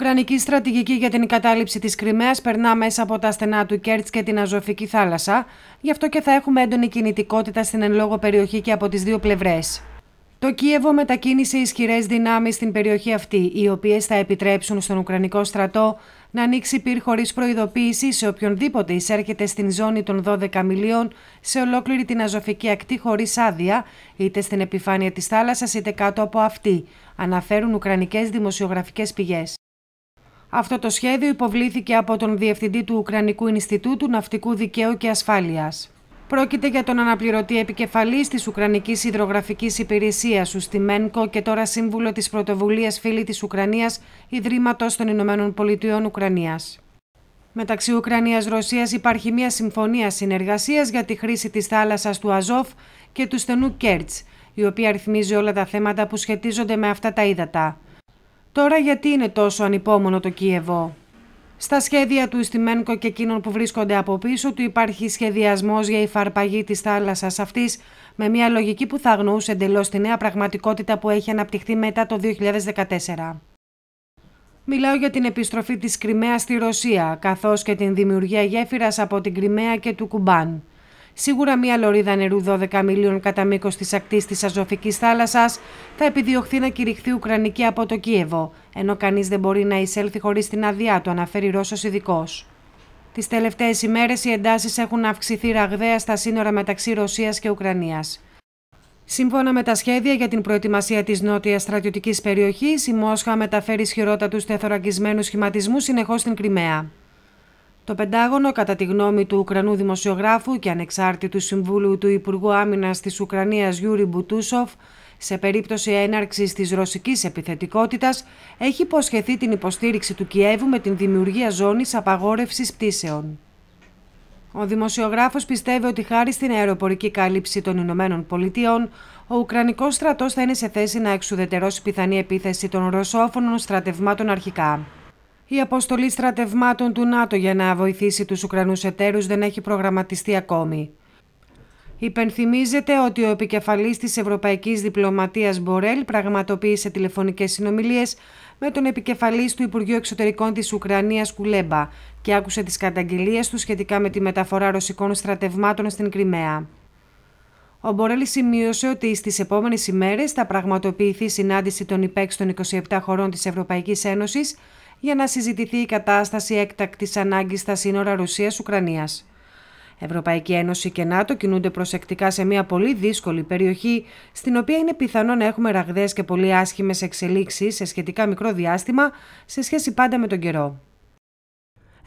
Ουκρανική στρατηγική για την κατάληψη της Κρυμαίας περνά μέσα από τα στενά του Κέρτ και την Αζωφική θάλασσα, γι' αυτό και θα έχουμε έντονη κινητικότητα στην εν λόγω περιοχή και από τις δύο πλευρές. Το Κίεβο μετακίνησε ισχυρές δυνάμεις στην περιοχή αυτή, οι οποίες θα επιτρέψουν στον Ουκρανικό στρατό να ανοίξει πυρ χωρίς προειδοποίηση σε οποιονδήποτε εισέρχεται στην ζώνη των 12 μιλίων σε ολόκληρη την Αζωφική ακτή χωρίς άδεια, είτε στην επιφάνεια της θάλασσας είτε κάτω από αυτή, αναφέρουν Ουκρανικές δημοσιογραφικές πηγές. Αυτό το σχέδιο υποβλήθηκε από τον Διευθυντή του Ουκρανικού Ινστιτούτου Ναυτικού Δικαίου και Ασφάλειας. Πρόκειται για τον αναπληρωτή επικεφαλής της Ουκρανικής Ιδρογραφική Υπηρεσίας, Ουστιμένκο και τώρα σύμβουλο της Πρωτοβουλίας Φίλη της Ουκρανίας, Ιδρύματος των Ηνωμένων Πολιτειών Ουκρανίας. Μεταξύ Ρωσίας υπάρχει μια συμφωνία συνεργασίας για τη χρήση της θάλασσας του Αζόφ και του στενού Κέρτ, η οποία ρυθμίζει όλα τα θέματα που σχετίζονται με αυτά τα ύδατα. Τώρα γιατί είναι τόσο ανυπόμονο το Κίεβο. Στα σχέδια του Ιστιμένκο και εκείνων που βρίσκονται από πίσω του υπάρχει σχεδιασμός για υφαρπαγή της θάλασσας αυτής με μια λογική που θα αγνοούσε εντελώς τη νέα πραγματικότητα που έχει αναπτυχθεί μετά το 2014. Μιλάω για την επιστροφή της Κρυμαίας στη Ρωσία, καθώς και την δημιουργία γέφυρας από την Κρυμαία και του Κουμπάν. Σίγουρα μια λωρίδα νερού 12 μιλίων κατά μήκος της ακτής της Αζωφικής θάλασσας θα επιδιωχθεί να κηρυχθεί Ουκρανική από το Κίεβο, ενώ κανείς δεν μπορεί να εισέλθει χωρίς την άδειά του, αναφέρει Ρώσος ειδικός. Τις τελευταίες ημέρες οι εντάσεις έχουν αυξηθεί ραγδαία στα σύνορα μεταξύ Ρωσίας και Ουκρανίας. Σύμφωνα με τα σχέδια για την προετοιμασία της νότιας στρατιωτικής περιοχής, η Μόσχα μεταφέρει ισχυρότατους τεθωρακισμένους σχηματισμούς συνεχώς στην Κρυμαία. Το Πεντάγωνο, κατά τη γνώμη του Ουκρανού δημοσιογράφου και ανεξάρτητου συμβούλου του Υπουργού Άμυνας της Ουκρανίας Γιούρι Μπουτούσοφ, σε περίπτωση έναρξης της ρωσικής επιθετικότητας, έχει υποσχεθεί την υποστήριξη του Κιέβου με την δημιουργία ζώνης απαγόρευσης πτήσεων. Ο δημοσιογράφος πιστεύει ότι χάρη στην αεροπορική κάλυψη των Ηνωμένων Πολιτειών, ο Ουκρανικός στρατός θα είναι σε θέση να εξουδετερώσει πιθανή επίθεση των ρωσόφωνων στρατευμάτων αρχικά. Η αποστολή στρατευμάτων του ΝΑΤΟ για να βοηθήσει τους Ουκρανούς εταίρους δεν έχει προγραμματιστεί ακόμη. Υπενθυμίζεται ότι ο επικεφαλής της Ευρωπαϊκής Διπλωματίας Μπορέλ πραγματοποίησε τηλεφωνικές συνομιλίες με τον επικεφαλής του Υπουργείου Εξωτερικών της Ουκρανίας Κουλέμπα και άκουσε τις καταγγελίες του σχετικά με τη μεταφορά ρωσικών στρατευμάτων στην Κρυμαία. Ο Μπορέλ σημείωσε ότι στις επόμενες ημέρες θα πραγματοποιηθεί συνάντηση των υπέξ των 27 χωρών της Ευρωπαϊκής Ένωσης για να συζητηθεί η κατάσταση έκτακτης ανάγκης στα συνορα ρωσια Ρωσίας-Ουκρανίας. Ευρωπαϊκή Ένωση και ΝΑΤΟ κινούνται προσεκτικά σε μια πολύ δύσκολη περιοχή, στην οποία είναι πιθανό να έχουμε ραγδαίες και πολύ άσχημες εξελίξεις σε σχετικά μικρό διάστημα, σε σχέση πάντα με τον καιρό.